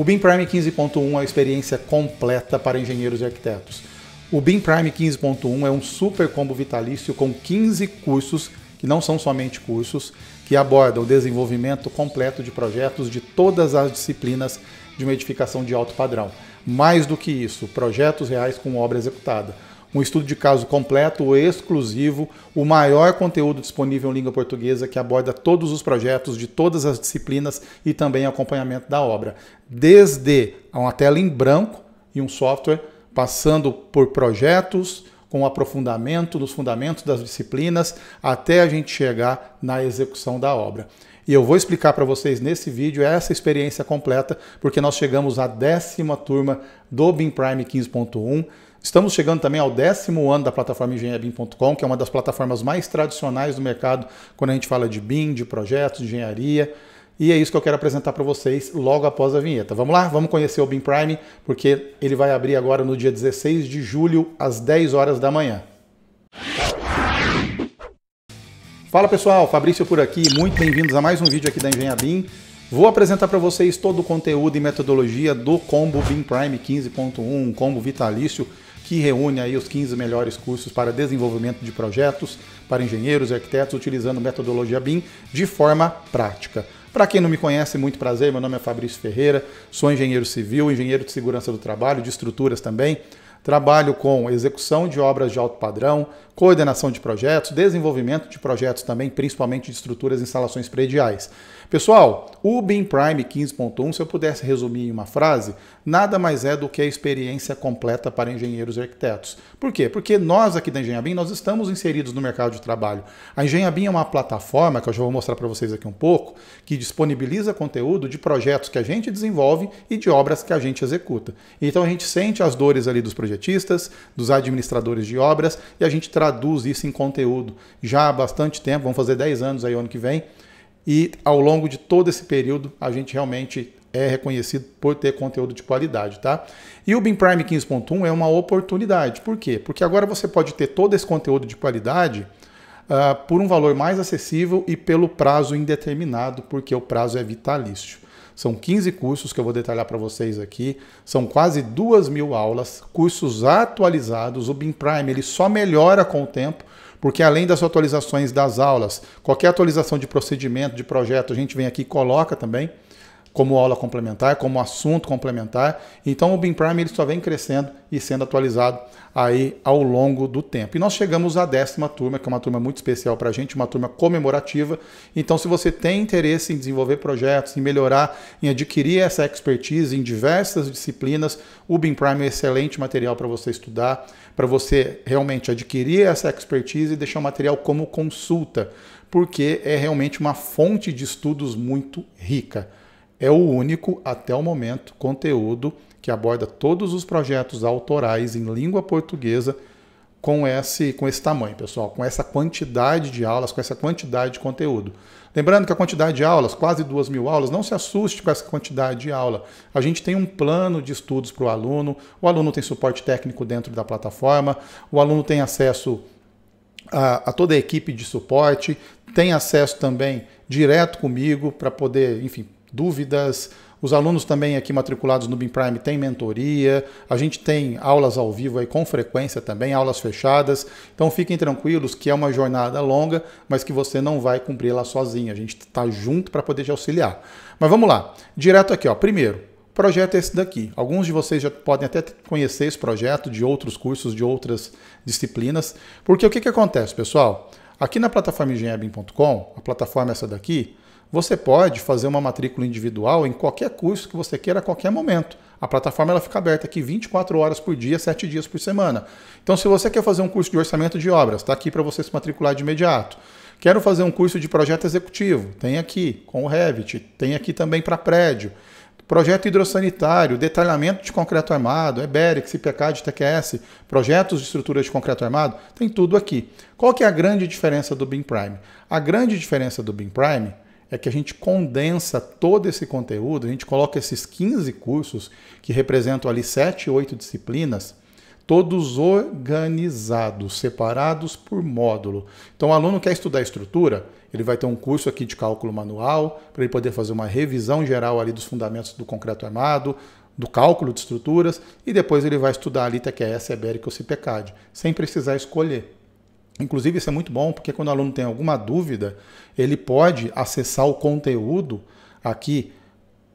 O BIM Prime 15.1 é a experiência completa para engenheiros e arquitetos. O BIM Prime 15.1 é um super combo vitalício com 15 cursos, que não são somente cursos, que abordam o desenvolvimento completo de projetos de todas as disciplinas de uma edificação de alto padrão. Mais do que isso, projetos reais com obra executada um estudo de caso completo, exclusivo, o maior conteúdo disponível em língua portuguesa que aborda todos os projetos de todas as disciplinas e também acompanhamento da obra, desde uma tela em branco e um software passando por projetos com aprofundamento dos fundamentos das disciplinas até a gente chegar na execução da obra. E eu vou explicar para vocês nesse vídeo essa experiência completa, porque nós chegamos à décima turma do BIM Prime 15.1 Estamos chegando também ao décimo ano da plataforma engenharia.com, que é uma das plataformas mais tradicionais do mercado quando a gente fala de BIM, de projetos, de engenharia. E é isso que eu quero apresentar para vocês logo após a vinheta. Vamos lá, vamos conhecer o BIM Prime, porque ele vai abrir agora no dia 16 de julho, às 10 horas da manhã. Fala pessoal, Fabrício por aqui, muito bem-vindos a mais um vídeo aqui da Engenharia BIM. Vou apresentar para vocês todo o conteúdo e metodologia do combo BIM Prime 15.1, combo vitalício, que reúne aí os 15 melhores cursos para desenvolvimento de projetos para engenheiros e arquitetos utilizando metodologia BIM de forma prática. Para quem não me conhece, muito prazer, meu nome é Fabrício Ferreira, sou engenheiro civil, engenheiro de segurança do trabalho, de estruturas também. Trabalho com execução de obras de alto padrão, coordenação de projetos, desenvolvimento de projetos também, principalmente de estruturas e instalações prediais. Pessoal, o BIM Prime 15.1, se eu pudesse resumir em uma frase, nada mais é do que a experiência completa para engenheiros e arquitetos. Por quê? Porque nós aqui da Engenharia BIM, nós estamos inseridos no mercado de trabalho. A Engenharia BIM é uma plataforma, que eu já vou mostrar para vocês aqui um pouco, que disponibiliza conteúdo de projetos que a gente desenvolve e de obras que a gente executa. Então a gente sente as dores ali dos projetistas, dos administradores de obras e a gente traduz isso em conteúdo já há bastante tempo, vamos fazer 10 anos aí ano que vem, e ao longo de todo esse período a gente realmente é reconhecido por ter conteúdo de qualidade, tá? E o BIM Prime 15.1 é uma oportunidade. Por quê? Porque agora você pode ter todo esse conteúdo de qualidade uh, por um valor mais acessível e pelo prazo indeterminado, porque o prazo é vitalício. São 15 cursos que eu vou detalhar para vocês aqui. São quase duas mil aulas, cursos atualizados. O BIM Prime ele só melhora com o tempo, porque além das atualizações das aulas, qualquer atualização de procedimento, de projeto, a gente vem aqui e coloca também como aula complementar, como assunto complementar. Então o BIM Prime ele só vem crescendo e sendo atualizado aí ao longo do tempo. E nós chegamos à décima turma, que é uma turma muito especial para a gente, uma turma comemorativa. Então se você tem interesse em desenvolver projetos, em melhorar, em adquirir essa expertise em diversas disciplinas, o BIM Prime é um excelente material para você estudar, para você realmente adquirir essa expertise e deixar o material como consulta, porque é realmente uma fonte de estudos muito rica é o único, até o momento, conteúdo que aborda todos os projetos autorais em língua portuguesa com esse, com esse tamanho, pessoal, com essa quantidade de aulas, com essa quantidade de conteúdo. Lembrando que a quantidade de aulas, quase duas mil aulas, não se assuste com essa quantidade de aula. A gente tem um plano de estudos para o aluno, o aluno tem suporte técnico dentro da plataforma, o aluno tem acesso a, a toda a equipe de suporte, tem acesso também direto comigo para poder, enfim, dúvidas. Os alunos também aqui matriculados no BIM Prime têm mentoria, a gente tem aulas ao vivo aí com frequência também, aulas fechadas. Então fiquem tranquilos que é uma jornada longa, mas que você não vai cumprir la sozinho. A gente está junto para poder te auxiliar. Mas vamos lá, direto aqui, ó. Primeiro, projeto é esse daqui. Alguns de vocês já podem até conhecer esse projeto de outros cursos, de outras disciplinas, porque o que, que acontece, pessoal? Aqui na plataforma engenharbim.com, a plataforma é essa daqui, você pode fazer uma matrícula individual em qualquer curso que você queira a qualquer momento. A plataforma ela fica aberta aqui 24 horas por dia, 7 dias por semana. Então, se você quer fazer um curso de orçamento de obras, está aqui para você se matricular de imediato. Quero fazer um curso de projeto executivo, tem aqui com o Revit, tem aqui também para prédio. Projeto hidrossanitário, detalhamento de concreto armado, EBERIX, IPCAD, TQS, projetos de estrutura de concreto armado, tem tudo aqui. Qual que é a grande diferença do BIM Prime? A grande diferença do BIM Prime é que a gente condensa todo esse conteúdo, a gente coloca esses 15 cursos, que representam ali 7, 8 disciplinas, todos organizados, separados por módulo. Então, o aluno quer estudar estrutura, ele vai ter um curso aqui de cálculo manual, para ele poder fazer uma revisão geral ali dos fundamentos do concreto armado, do cálculo de estruturas, e depois ele vai estudar ali TQS, Ibérica ou CIPECAD, sem precisar escolher. Inclusive, isso é muito bom, porque quando o aluno tem alguma dúvida, ele pode acessar o conteúdo aqui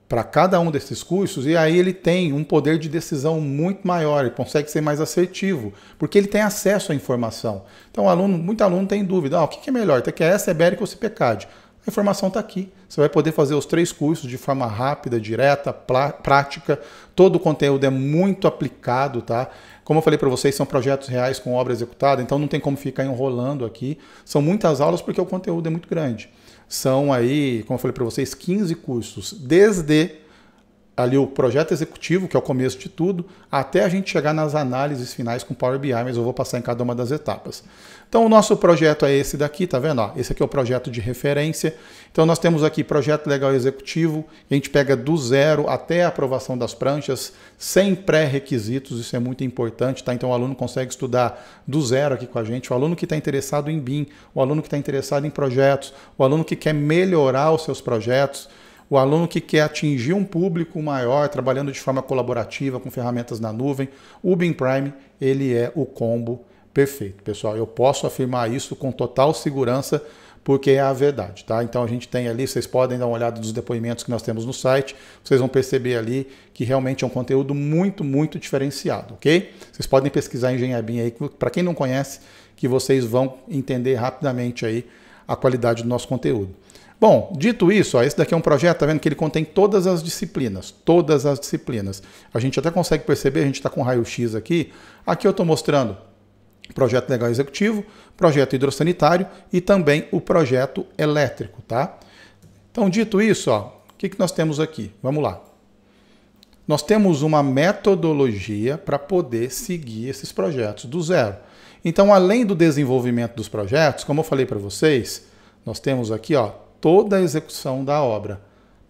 para cada um desses cursos e aí ele tem um poder de decisão muito maior, ele consegue ser mais assertivo, porque ele tem acesso à informação. Então, aluno, muito aluno tem dúvida, ah, o que é melhor, ter que é SEBERIC é ou CPCAD? A informação está aqui. Você vai poder fazer os três cursos de forma rápida, direta, prática. Todo o conteúdo é muito aplicado, tá? Como eu falei para vocês, são projetos reais com obra executada, então não tem como ficar enrolando aqui. São muitas aulas porque o conteúdo é muito grande. São aí, como eu falei para vocês, 15 cursos, desde ali o projeto executivo, que é o começo de tudo, até a gente chegar nas análises finais com Power BI, mas eu vou passar em cada uma das etapas. Então o nosso projeto é esse daqui, tá vendo? Ó, esse aqui é o projeto de referência. Então nós temos aqui projeto legal executivo, a gente pega do zero até a aprovação das pranchas, sem pré-requisitos, isso é muito importante, tá? Então o aluno consegue estudar do zero aqui com a gente, o aluno que está interessado em BIM, o aluno que está interessado em projetos, o aluno que quer melhorar os seus projetos, o aluno que quer atingir um público maior, trabalhando de forma colaborativa com ferramentas na nuvem, o BIM Prime ele é o combo perfeito, pessoal. Eu posso afirmar isso com total segurança porque é a verdade, tá? Então a gente tem ali, vocês podem dar uma olhada nos depoimentos que nós temos no site, vocês vão perceber ali que realmente é um conteúdo muito, muito diferenciado, ok? Vocês podem pesquisar Engenharia aí, para quem não conhece, que vocês vão entender rapidamente aí a qualidade do nosso conteúdo. Bom, dito isso, ó, esse daqui é um projeto, tá vendo que ele contém todas as disciplinas, todas as disciplinas. A gente até consegue perceber, a gente está com raio-x aqui. Aqui eu estou mostrando projeto legal executivo, projeto hidrossanitário e também o projeto elétrico, tá? Então, dito isso, o que, que nós temos aqui? Vamos lá. Nós temos uma metodologia para poder seguir esses projetos do zero. Então, além do desenvolvimento dos projetos, como eu falei para vocês, nós temos aqui ó, toda a execução da obra.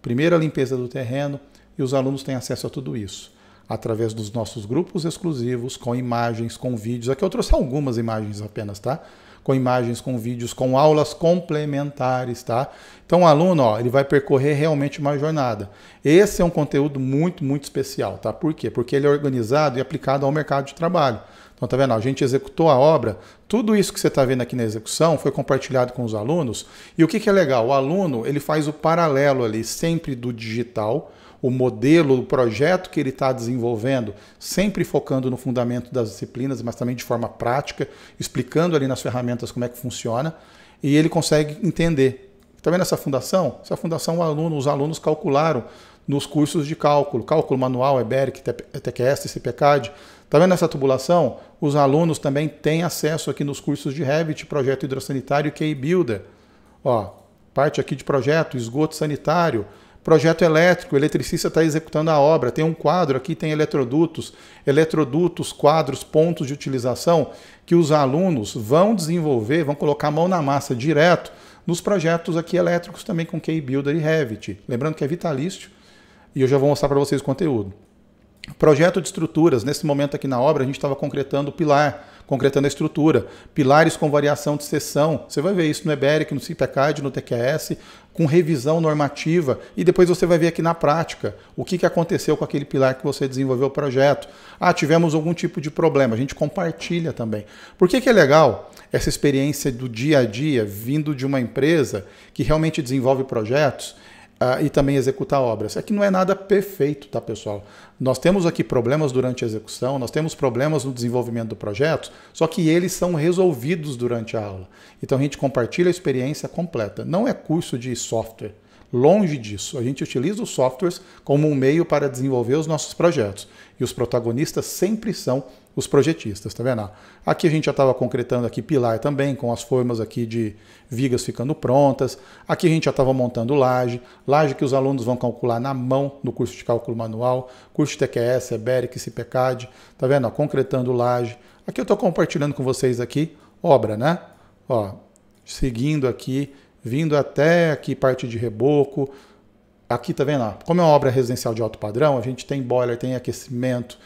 Primeira limpeza do terreno e os alunos têm acesso a tudo isso através dos nossos grupos exclusivos, com imagens, com vídeos. Aqui eu trouxe algumas imagens apenas, tá? Com imagens, com vídeos, com aulas complementares, tá? Então o aluno, ó, ele vai percorrer realmente uma jornada. Esse é um conteúdo muito, muito especial, tá? Por quê? Porque ele é organizado e aplicado ao mercado de trabalho. Então, tá vendo? A gente executou a obra. Tudo isso que você está vendo aqui na execução foi compartilhado com os alunos. E o que, que é legal? O aluno ele faz o paralelo ali sempre do digital, o modelo, o projeto que ele está desenvolvendo, sempre focando no fundamento das disciplinas, mas também de forma prática, explicando ali nas ferramentas como é que funciona. E ele consegue entender. Está vendo essa fundação? Essa fundação, aluno, os alunos calcularam nos cursos de cálculo, cálculo manual, EBERIC, ETQS, CPCAD, Está vendo essa tubulação? Os alunos também têm acesso aqui nos cursos de Revit, Projeto Hidrossanitário e k Builder. Ó, parte aqui de projeto, esgoto sanitário, projeto elétrico, o eletricista está executando a obra, tem um quadro aqui, tem eletrodutos, eletrodutos, quadros, pontos de utilização que os alunos vão desenvolver, vão colocar a mão na massa direto nos projetos aqui elétricos também com K-Builder e Revit. Lembrando que é vitalício e eu já vou mostrar para vocês o conteúdo. Projeto de estruturas. Nesse momento aqui na obra, a gente estava concretando o pilar, concretando a estrutura. Pilares com variação de seção. Você vai ver isso no EBERIC, no CIPECAD, no TQS, com revisão normativa. E depois você vai ver aqui na prática o que, que aconteceu com aquele pilar que você desenvolveu o projeto. Ah, tivemos algum tipo de problema. A gente compartilha também. Por que, que é legal essa experiência do dia a dia vindo de uma empresa que realmente desenvolve projetos? Ah, e também executar obras. É que não é nada perfeito, tá, pessoal? Nós temos aqui problemas durante a execução, nós temos problemas no desenvolvimento do projeto, só que eles são resolvidos durante a aula. Então a gente compartilha a experiência completa. Não é curso de software. Longe disso, a gente utiliza os softwares como um meio para desenvolver os nossos projetos. E os protagonistas sempre são os projetistas, tá vendo? Aqui a gente já estava concretando aqui pilar também, com as formas aqui de vigas ficando prontas. Aqui a gente já estava montando laje, laje que os alunos vão calcular na mão no curso de cálculo manual, curso de TQS, EBERIC, CPCAD, tá vendo? Concretando laje. Aqui eu estou compartilhando com vocês aqui, obra, né? Ó, seguindo aqui, vindo até aqui parte de reboco, Aqui, tá vendo? Como é uma obra residencial de alto padrão, a gente tem boiler, tem aquecimento,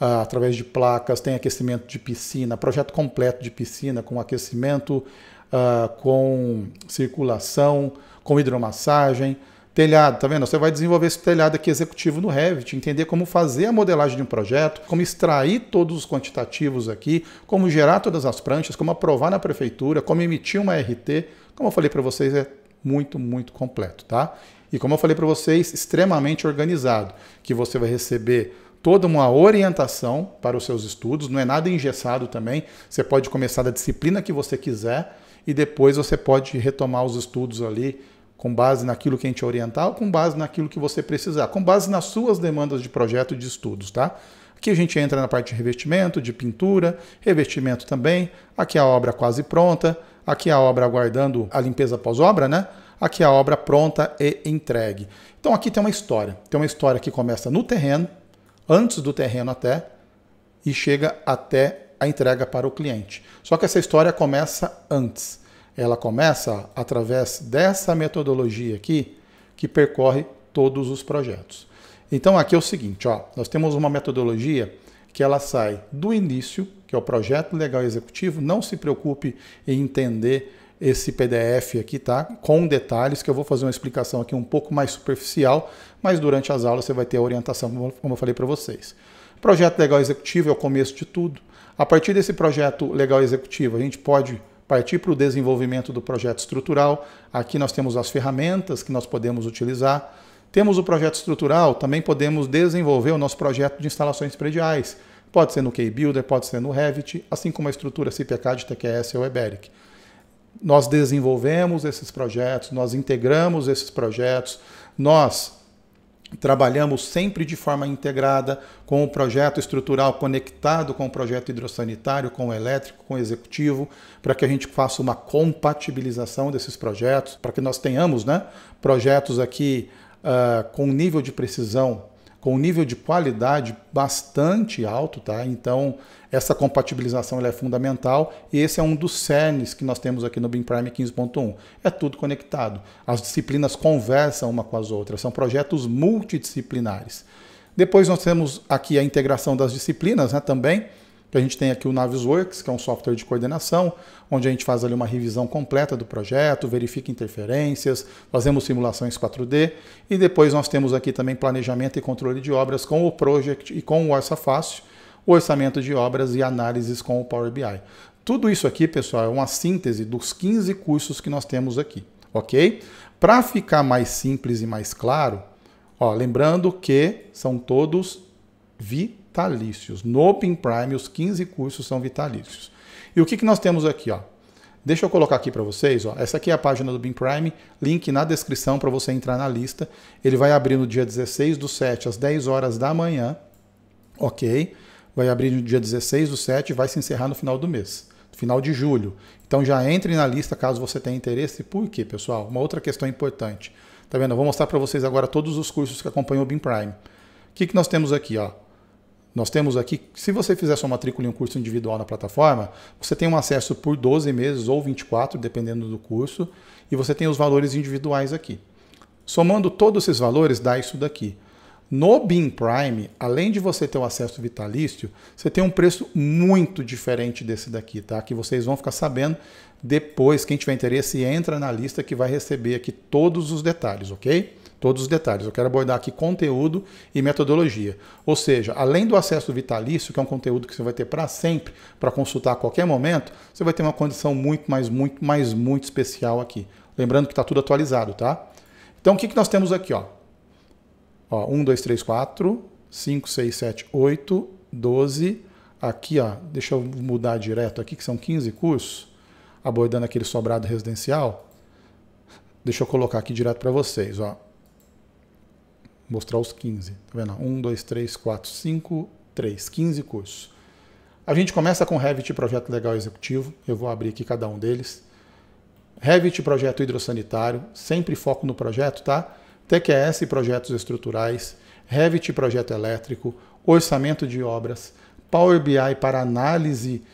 ah, através de placas, tem aquecimento de piscina, projeto completo de piscina com aquecimento, ah, com circulação, com hidromassagem, telhado, tá vendo? Você vai desenvolver esse telhado aqui executivo no Revit, entender como fazer a modelagem de um projeto, como extrair todos os quantitativos aqui, como gerar todas as pranchas, como aprovar na prefeitura, como emitir uma RT. Como eu falei para vocês, é muito, muito completo, tá? E como eu falei para vocês, extremamente organizado, que você vai receber toda uma orientação para os seus estudos, não é nada engessado também. Você pode começar da disciplina que você quiser e depois você pode retomar os estudos ali com base naquilo que a gente é orientar ou com base naquilo que você precisar, com base nas suas demandas de projeto de estudos, tá? Aqui a gente entra na parte de revestimento, de pintura, revestimento também. Aqui a obra quase pronta, aqui a obra aguardando a limpeza pós-obra, né? Aqui a obra pronta e entregue. Então aqui tem uma história. Tem uma história que começa no terreno, antes do terreno até, e chega até a entrega para o cliente. Só que essa história começa antes. Ela começa através dessa metodologia aqui, que percorre todos os projetos. Então aqui é o seguinte, ó, nós temos uma metodologia que ela sai do início, que é o projeto legal executivo, não se preocupe em entender esse PDF aqui, tá? Com detalhes, que eu vou fazer uma explicação aqui um pouco mais superficial, mas durante as aulas você vai ter a orientação, como eu falei para vocês. Projeto legal executivo é o começo de tudo. A partir desse projeto legal executivo, a gente pode partir para o desenvolvimento do projeto estrutural. Aqui nós temos as ferramentas que nós podemos utilizar. Temos o projeto estrutural, também podemos desenvolver o nosso projeto de instalações prediais. Pode ser no KBuilder, pode ser no Revit, assim como a estrutura CPK de TQS ou Eberic. Nós desenvolvemos esses projetos, nós integramos esses projetos, nós trabalhamos sempre de forma integrada com o projeto estrutural conectado com o projeto hidrossanitário, com o elétrico, com o executivo, para que a gente faça uma compatibilização desses projetos, para que nós tenhamos né, projetos aqui uh, com nível de precisão com um nível de qualidade bastante alto, tá? Então, essa compatibilização é fundamental e esse é um dos cernes que nós temos aqui no BIM Prime 15.1. É tudo conectado. As disciplinas conversam uma com as outras, são projetos multidisciplinares. Depois nós temos aqui a integração das disciplinas, né, também que a gente tem aqui o Navisworks, que é um software de coordenação, onde a gente faz ali uma revisão completa do projeto, verifica interferências, fazemos simulações 4D e depois nós temos aqui também planejamento e controle de obras com o Project e com o OrçaFácil, o orçamento de obras e análises com o Power BI. Tudo isso aqui, pessoal, é uma síntese dos 15 cursos que nós temos aqui, ok? Para ficar mais simples e mais claro, ó, lembrando que são todos vi vitalícios. No Open Prime, os 15 cursos são vitalícios. E o que, que nós temos aqui? Ó? Deixa eu colocar aqui para vocês. Ó. Essa aqui é a página do Bin Prime, link na descrição para você entrar na lista. Ele vai abrir no dia 16 do 7 às 10 horas da manhã. Ok? Vai abrir no dia 16 do 7 e vai se encerrar no final do mês, final de julho. Então já entre na lista caso você tenha interesse. Por quê, pessoal? Uma outra questão importante. Tá vendo? Eu vou mostrar para vocês agora todos os cursos que acompanham o Bin Prime. O que, que nós temos aqui? Ó? Nós temos aqui, se você fizer sua matrícula em um curso individual na plataforma, você tem um acesso por 12 meses ou 24, dependendo do curso, e você tem os valores individuais aqui. Somando todos esses valores, dá isso daqui. No BIM Prime, além de você ter o acesso vitalício, você tem um preço muito diferente desse daqui, tá? Que vocês vão ficar sabendo depois. Quem tiver interesse, entra na lista que vai receber aqui todos os detalhes, ok? todos os detalhes. Eu quero abordar aqui conteúdo e metodologia. Ou seja, além do acesso vitalício, que é um conteúdo que você vai ter para sempre, para consultar a qualquer momento, você vai ter uma condição muito, mais muito, mais muito especial aqui. Lembrando que está tudo atualizado, tá? Então, o que, que nós temos aqui? Ó? Ó, 1, 2, 3, 4, 5, 6, 7, 8, 12. Aqui, ó, deixa eu mudar direto aqui, que são 15 cursos, abordando aquele sobrado residencial. Deixa eu colocar aqui direto para vocês. Ó mostrar os 15. Tá vendo? 1, 2, 3, 4, 5, 3, 15 cursos. A gente começa com Revit Projeto Legal Executivo, eu vou abrir aqui cada um deles. Revit Projeto Hidrossanitário, sempre foco no projeto, tá? TQS Projetos Estruturais, Revit Projeto Elétrico, Orçamento de Obras, Power BI para análise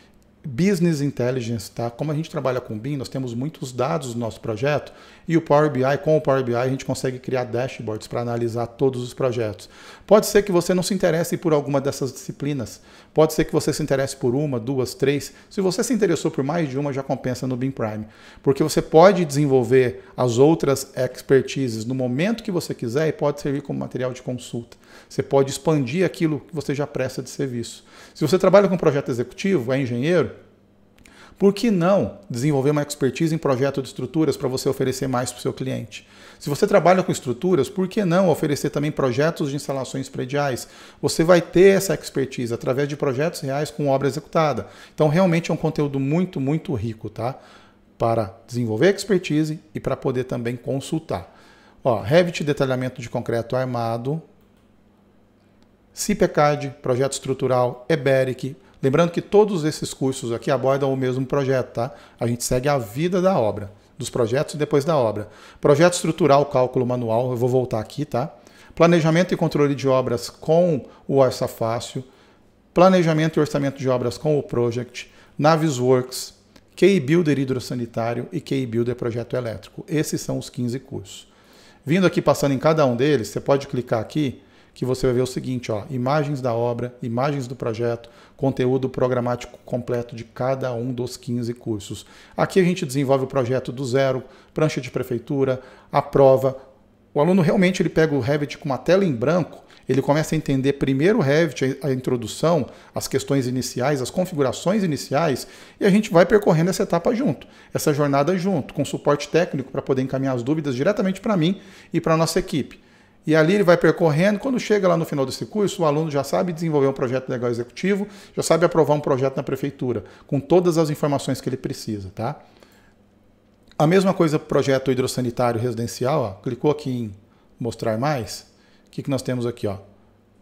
Business Intelligence, tá? Como a gente trabalha com BIM, nós temos muitos dados no nosso projeto e o Power BI, com o Power BI, a gente consegue criar dashboards para analisar todos os projetos. Pode ser que você não se interesse por alguma dessas disciplinas, pode ser que você se interesse por uma, duas, três. Se você se interessou por mais de uma, já compensa no BIM Prime, porque você pode desenvolver as outras expertises no momento que você quiser e pode servir como material de consulta. Você pode expandir aquilo que você já presta de serviço. Se você trabalha com projeto executivo, é engenheiro, por que não desenvolver uma expertise em projeto de estruturas para você oferecer mais para o seu cliente? Se você trabalha com estruturas, por que não oferecer também projetos de instalações prediais? Você vai ter essa expertise através de projetos reais com obra executada. Então, realmente é um conteúdo muito, muito rico, tá? Para desenvolver expertise e para poder também consultar. Ó, Revit detalhamento de concreto armado, CIPECAD, Projeto Estrutural, EBERIC. Lembrando que todos esses cursos aqui abordam o mesmo projeto, tá? A gente segue a vida da obra, dos projetos e depois da obra. Projeto Estrutural, Cálculo Manual, eu vou voltar aqui, tá? Planejamento e Controle de Obras com o Orça Fácil. Planejamento e Orçamento de Obras com o Project. Navisworks, Key Builder Hidrossanitário e Key Builder Projeto Elétrico. Esses são os 15 cursos. Vindo aqui, passando em cada um deles, você pode clicar aqui que você vai ver o seguinte, ó, imagens da obra, imagens do projeto, conteúdo programático completo de cada um dos 15 cursos. Aqui a gente desenvolve o projeto do zero, prancha de prefeitura, a prova. O aluno realmente ele pega o Revit com uma tela em branco, ele começa a entender primeiro o Revit, a introdução, as questões iniciais, as configurações iniciais, e a gente vai percorrendo essa etapa junto, essa jornada junto, com suporte técnico para poder encaminhar as dúvidas diretamente para mim e para a nossa equipe. E ali ele vai percorrendo. Quando chega lá no final desse curso, o aluno já sabe desenvolver um projeto legal executivo, já sabe aprovar um projeto na prefeitura, com todas as informações que ele precisa, tá? A mesma coisa para o projeto hidrossanitário residencial. Ó. Clicou aqui em mostrar mais. O que, que nós temos aqui? Ó?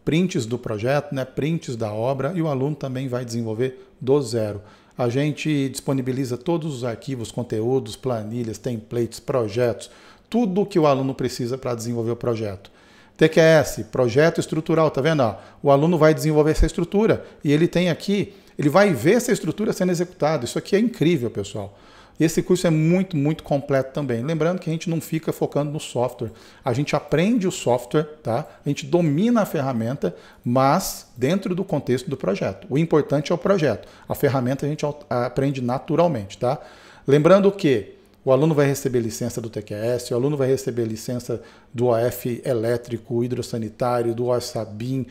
Prints do projeto, né? prints da obra e o aluno também vai desenvolver do zero. A gente disponibiliza todos os arquivos, conteúdos, planilhas, templates, projetos, tudo o que o aluno precisa para desenvolver o projeto. TQS, projeto estrutural, tá vendo? Ó, o aluno vai desenvolver essa estrutura e ele tem aqui, ele vai ver essa estrutura sendo executada. Isso aqui é incrível, pessoal. Esse curso é muito, muito completo também. Lembrando que a gente não fica focando no software. A gente aprende o software, tá? A gente domina a ferramenta, mas dentro do contexto do projeto. O importante é o projeto. A ferramenta a gente aprende naturalmente, tá? Lembrando que o aluno vai receber licença do TQS, o aluno vai receber licença do OF elétrico, hidrossanitário, do OSABIM.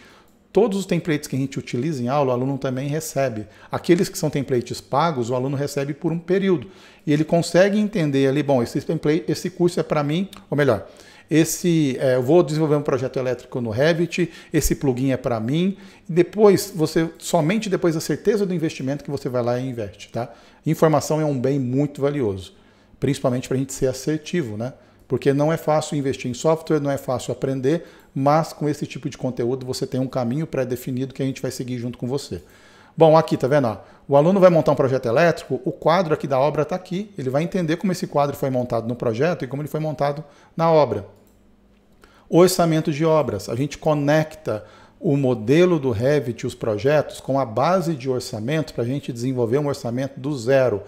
Todos os templates que a gente utiliza em aula, o aluno também recebe. Aqueles que são templates pagos, o aluno recebe por um período. E ele consegue entender ali, bom, esse, template, esse curso é para mim, ou melhor, esse é, eu vou desenvolver um projeto elétrico no Revit, esse plugin é para mim. Depois, você somente depois da certeza do investimento que você vai lá e investe, tá? Informação é um bem muito valioso principalmente para a gente ser assertivo, né? Porque não é fácil investir em software, não é fácil aprender, mas com esse tipo de conteúdo você tem um caminho pré-definido que a gente vai seguir junto com você. Bom, aqui, tá vendo? O aluno vai montar um projeto elétrico, o quadro aqui da obra está aqui. Ele vai entender como esse quadro foi montado no projeto e como ele foi montado na obra. Orçamento de obras. A gente conecta o modelo do Revit e os projetos com a base de orçamento para a gente desenvolver um orçamento do zero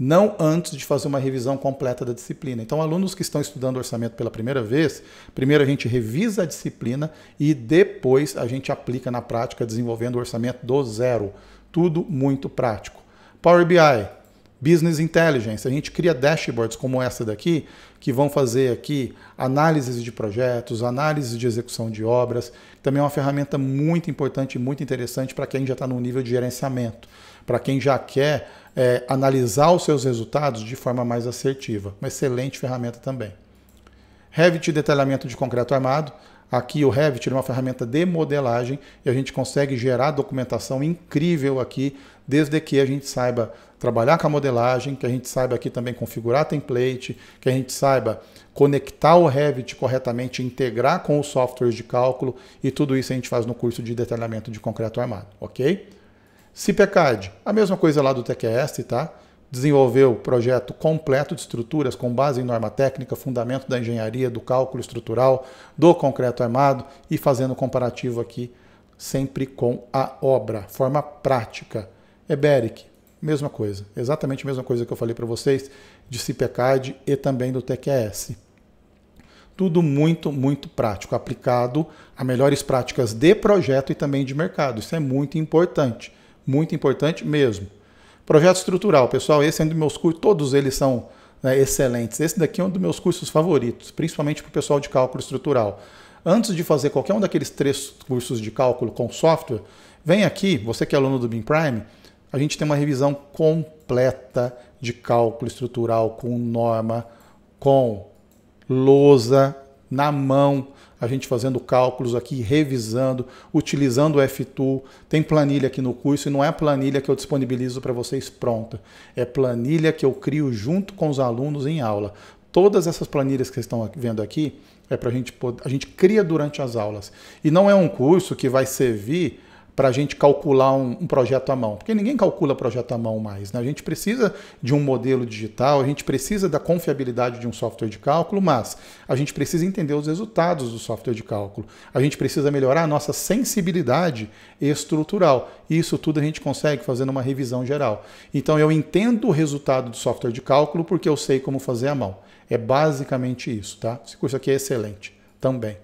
não antes de fazer uma revisão completa da disciplina. Então, alunos que estão estudando orçamento pela primeira vez, primeiro a gente revisa a disciplina e depois a gente aplica na prática, desenvolvendo o orçamento do zero. Tudo muito prático. Power BI, Business Intelligence, a gente cria dashboards como essa daqui, que vão fazer aqui análises de projetos, análises de execução de obras. Também é uma ferramenta muito importante, muito interessante para quem já está no nível de gerenciamento, para quem já quer é, analisar os seus resultados de forma mais assertiva. Uma excelente ferramenta também. Revit detalhamento de concreto armado. Aqui o Revit é uma ferramenta de modelagem e a gente consegue gerar documentação incrível aqui, desde que a gente saiba trabalhar com a modelagem, que a gente saiba aqui também configurar template, que a gente saiba conectar o Revit corretamente, integrar com os softwares de cálculo e tudo isso a gente faz no curso de detalhamento de concreto armado, ok? CIPECAD, a mesma coisa lá do TQS, tá? Desenvolveu o projeto completo de estruturas com base em norma técnica, fundamento da engenharia, do cálculo estrutural, do concreto armado e fazendo comparativo aqui sempre com a obra, forma prática. Eberic, é, mesma coisa, exatamente a mesma coisa que eu falei para vocês de CIPECAD e também do TQS. Tudo muito, muito prático, aplicado a melhores práticas de projeto e também de mercado. Isso é muito importante muito importante mesmo. Projeto estrutural, pessoal, esse é um dos meus cursos, todos eles são né, excelentes. Esse daqui é um dos meus cursos favoritos, principalmente para o pessoal de cálculo estrutural. Antes de fazer qualquer um daqueles três cursos de cálculo com software, vem aqui, você que é aluno do BIM Prime, a gente tem uma revisão completa de cálculo estrutural com norma, com lousa, na mão a gente fazendo cálculos aqui, revisando, utilizando o FTool. Tem planilha aqui no curso e não é a planilha que eu disponibilizo para vocês pronta. É planilha que eu crio junto com os alunos em aula. Todas essas planilhas que vocês estão vendo aqui é para a gente a gente cria durante as aulas. E não é um curso que vai servir para a gente calcular um, um, projeto à mão, porque ninguém calcula projeto à mão mais. Né? A gente precisa de um modelo digital, a gente precisa da confiabilidade de um software de cálculo, mas a gente precisa entender os resultados do software de cálculo, a gente precisa melhorar a nossa sensibilidade estrutural. E isso tudo a gente consegue fazendo uma revisão geral. Então eu entendo o resultado do software de cálculo porque eu sei como fazer à mão. É basicamente isso, tá? Esse curso aqui é excelente também.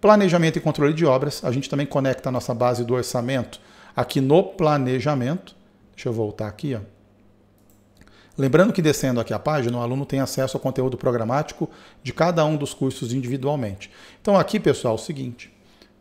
Planejamento e controle de obras, a gente também conecta a nossa base do orçamento aqui no planejamento. Deixa eu voltar aqui, ó. Lembrando que descendo aqui a página, o aluno tem acesso ao conteúdo programático de cada um dos cursos individualmente. Então aqui, pessoal, é o seguinte,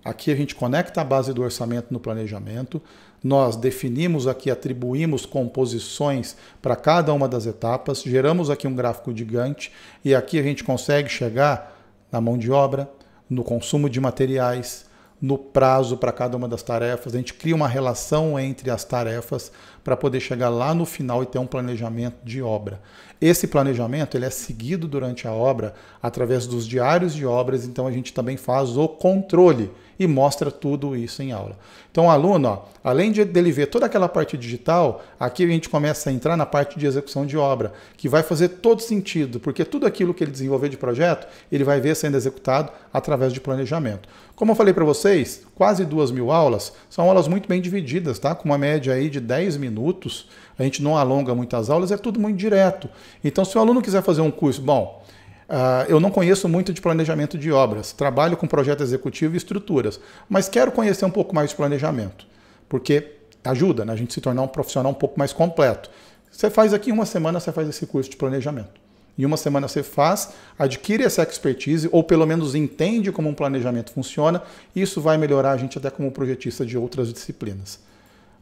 aqui a gente conecta a base do orçamento no planejamento, nós definimos aqui, atribuímos composições para cada uma das etapas, geramos aqui um gráfico de Gantt e aqui a gente consegue chegar na mão de obra, no consumo de materiais, no prazo para cada uma das tarefas. A gente cria uma relação entre as tarefas para poder chegar lá no final e ter um planejamento de obra. Esse planejamento ele é seguido durante a obra através dos diários de obras, então a gente também faz o controle e mostra tudo isso em aula. Então, o aluno, ó, além de ele ver toda aquela parte digital, aqui a gente começa a entrar na parte de execução de obra, que vai fazer todo sentido, porque tudo aquilo que ele desenvolver de projeto, ele vai ver sendo executado através de planejamento. Como eu falei para vocês, quase duas mil aulas, são aulas muito bem divididas, tá? com uma média aí de 10 minutos, a gente não alonga muitas aulas, é tudo muito direto. Então, se o aluno quiser fazer um curso, bom, ah, eu não conheço muito de planejamento de obras, trabalho com projeto executivo e estruturas, mas quero conhecer um pouco mais de planejamento, porque ajuda né, a gente se tornar um profissional um pouco mais completo. Você faz aqui uma semana, você faz esse curso de planejamento. Em uma semana você faz, adquire essa expertise, ou pelo menos entende como um planejamento funciona, e isso vai melhorar a gente até como projetista de outras disciplinas.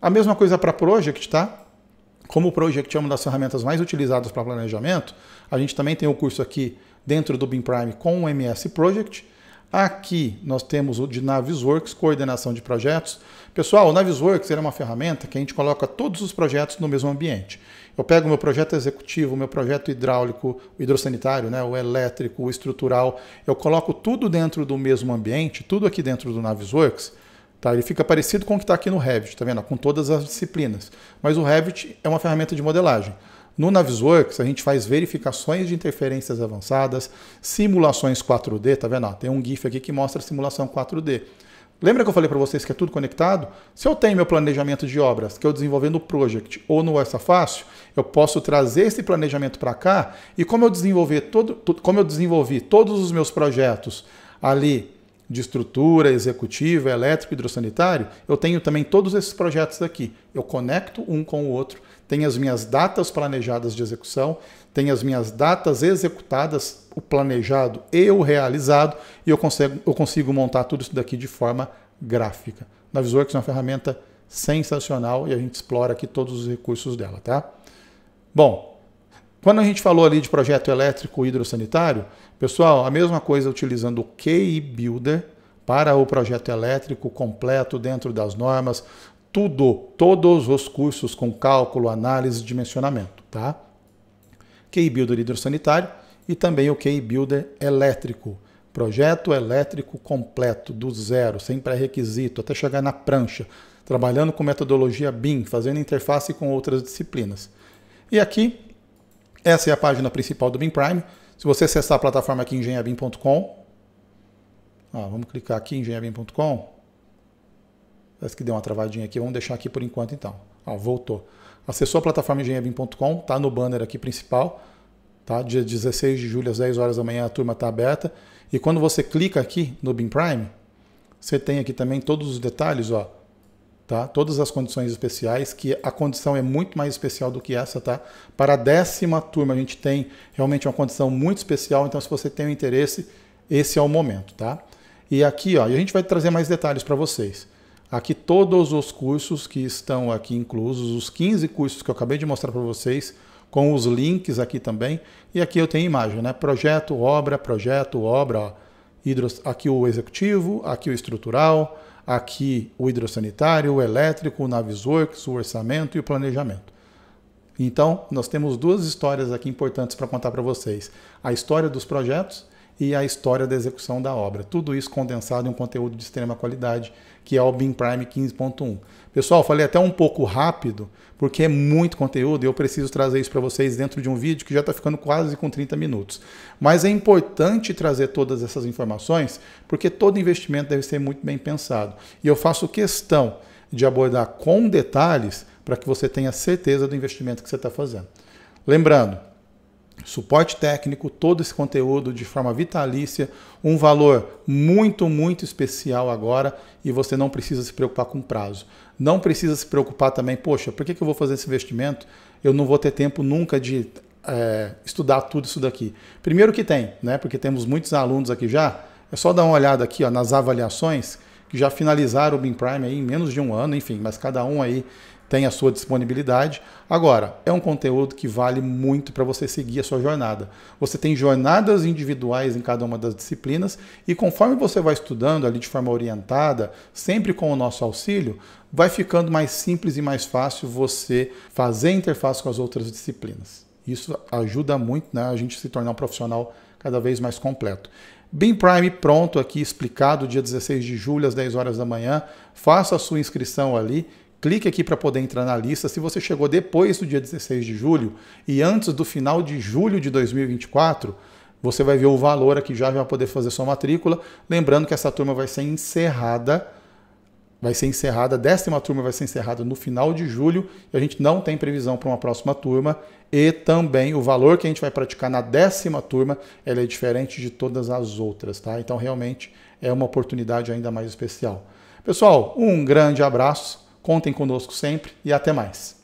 A mesma coisa para Project, tá? Como o Project é uma das ferramentas mais utilizadas para planejamento, a gente também tem o um curso aqui dentro do BIM Prime com o MS Project. Aqui nós temos o de Navisworks, coordenação de projetos. Pessoal, o Navisworks é uma ferramenta que a gente coloca todos os projetos no mesmo ambiente. Eu pego o meu projeto executivo, o meu projeto hidráulico, hidrossanitário, né, o elétrico, o estrutural, eu coloco tudo dentro do mesmo ambiente, tudo aqui dentro do Navisworks. Tá? Ele fica parecido com o que está aqui no Revit, tá vendo? com todas as disciplinas. Mas o Revit é uma ferramenta de modelagem. No Navisworks, a gente faz verificações de interferências avançadas, simulações 4D, tá vendo? tem um GIF aqui que mostra a simulação 4D. Lembra que eu falei para vocês que é tudo conectado? Se eu tenho meu planejamento de obras que eu desenvolvi no Project ou no Essa Fácil, eu posso trazer esse planejamento para cá e como eu, desenvolver todo, como eu desenvolvi todos os meus projetos ali de estrutura, executiva, elétrico, hidrossanitário, eu tenho também todos esses projetos aqui. Eu conecto um com o outro tem as minhas datas planejadas de execução, tem as minhas datas executadas, o planejado e o realizado, e eu consigo, eu consigo montar tudo isso daqui de forma gráfica. Navisworks é uma ferramenta sensacional e a gente explora aqui todos os recursos dela, tá? Bom, quando a gente falou ali de projeto elétrico e hidrossanitário, pessoal, a mesma coisa utilizando o KI Builder para o projeto elétrico completo dentro das normas, tudo, todos os cursos com cálculo, análise e dimensionamento, tá? QI Builder hidrossanitário e também o QI Builder elétrico. Projeto elétrico completo, do zero, sem pré-requisito, até chegar na prancha, trabalhando com metodologia BIM, fazendo interface com outras disciplinas. E aqui, essa é a página principal do BIM Prime. Se você acessar a plataforma aqui, engenhabim.com, vamos clicar aqui, engenhabim.com, Parece que deu uma travadinha aqui. Vamos deixar aqui por enquanto então. Ó, voltou. Acessou a plataforma engenharia.com, tá no banner aqui principal. Tá? Dia 16 de julho, às 10 horas da manhã, a turma está aberta. E quando você clica aqui no BIM Prime, você tem aqui também todos os detalhes, ó. Tá? Todas as condições especiais, que a condição é muito mais especial do que essa, tá? Para a décima turma, a gente tem realmente uma condição muito especial, então se você tem um interesse, esse é o momento, tá? E aqui, ó, e a gente vai trazer mais detalhes para vocês. Aqui todos os cursos que estão aqui inclusos, os 15 cursos que eu acabei de mostrar para vocês, com os links aqui também. E aqui eu tenho imagem, né? Projeto, obra, projeto, obra. Ó. Aqui o executivo, aqui o estrutural, aqui o hidrossanitário, o elétrico, o Navisworks, o orçamento e o planejamento. Então, nós temos duas histórias aqui importantes para contar para vocês. A história dos projetos e a história da execução da obra. Tudo isso condensado em um conteúdo de extrema qualidade, que é o BIM Prime 15.1. Pessoal, falei até um pouco rápido, porque é muito conteúdo e eu preciso trazer isso para vocês dentro de um vídeo que já está ficando quase com 30 minutos. Mas é importante trazer todas essas informações, porque todo investimento deve ser muito bem pensado. E eu faço questão de abordar com detalhes para que você tenha certeza do investimento que você está fazendo. Lembrando, suporte técnico, todo esse conteúdo de forma vitalícia, um valor muito, muito especial agora e você não precisa se preocupar com prazo. Não precisa se preocupar também, poxa, por que, que eu vou fazer esse investimento? Eu não vou ter tempo nunca de é, estudar tudo isso daqui. Primeiro que tem, né? Porque temos muitos alunos aqui já. É só dar uma olhada aqui ó, nas avaliações que já finalizaram o BIM Prime aí em menos de um ano, enfim, mas cada um aí tem a sua disponibilidade. Agora, é um conteúdo que vale muito para você seguir a sua jornada. Você tem jornadas individuais em cada uma das disciplinas e conforme você vai estudando ali de forma orientada, sempre com o nosso auxílio, vai ficando mais simples e mais fácil você fazer interface com as outras disciplinas. Isso ajuda muito né, a gente se tornar um profissional cada vez mais completo. BIM Prime pronto aqui, explicado, dia 16 de julho, às 10 horas da manhã. Faça a sua inscrição ali Clique aqui para poder entrar na lista. Se você chegou depois do dia 16 de julho e antes do final de julho de 2024, você vai ver o valor aqui já, já vai poder fazer sua matrícula. Lembrando que essa turma vai ser encerrada. Vai ser encerrada, a décima turma vai ser encerrada no final de julho e a gente não tem previsão para uma próxima turma. E também o valor que a gente vai praticar na décima turma ela é diferente de todas as outras, tá? Então realmente é uma oportunidade ainda mais especial. Pessoal, um grande abraço. Contem conosco sempre e até mais.